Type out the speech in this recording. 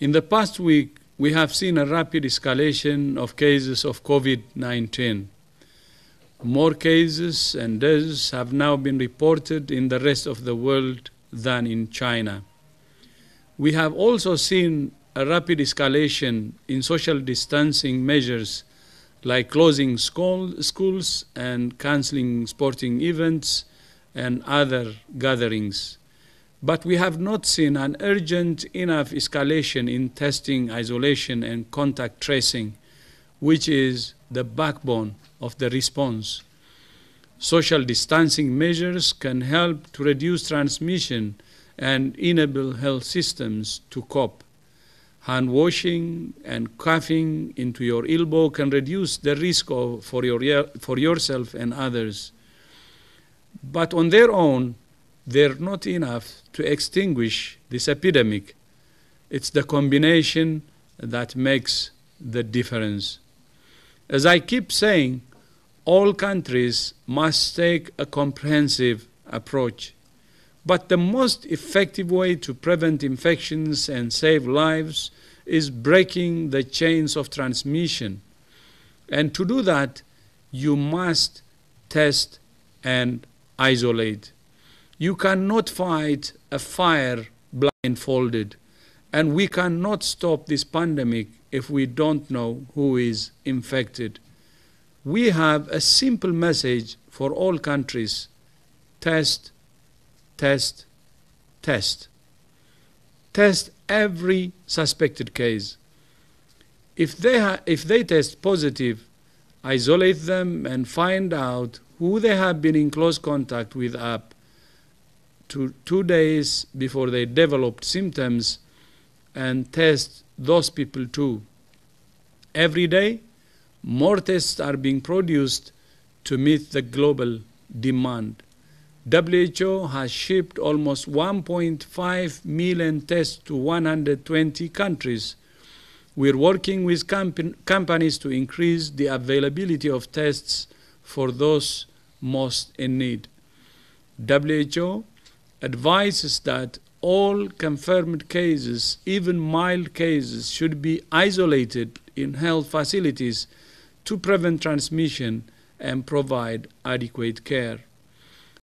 In the past week, we have seen a rapid escalation of cases of COVID 19. More cases and deaths have now been reported in the rest of the world than in China. We have also seen a rapid escalation in social distancing measures like closing school, schools and cancelling sporting events and other gatherings. But we have not seen an urgent enough escalation in testing, isolation, and contact tracing, which is the backbone of the response. Social distancing measures can help to reduce transmission and enable health systems to cope. Hand washing and coughing into your elbow can reduce the risk of, for, your, for yourself and others. But on their own, they're not enough to extinguish this epidemic. It's the combination that makes the difference. As I keep saying, all countries must take a comprehensive approach. But the most effective way to prevent infections and save lives is breaking the chains of transmission. And to do that, you must test and isolate. You cannot fight a fire blindfolded. And we cannot stop this pandemic if we don't know who is infected. We have a simple message for all countries test, test, test. Test every suspected case. If they, if they test positive, isolate them and find out who they have been in close contact with up to two days before they developed symptoms and test those people too. Every day, more tests are being produced to meet the global demand. WHO has shipped almost 1.5 million tests to 120 countries. We're working with comp companies to increase the availability of tests for those most in need. WHO advises that all confirmed cases, even mild cases, should be isolated in health facilities to prevent transmission and provide adequate care.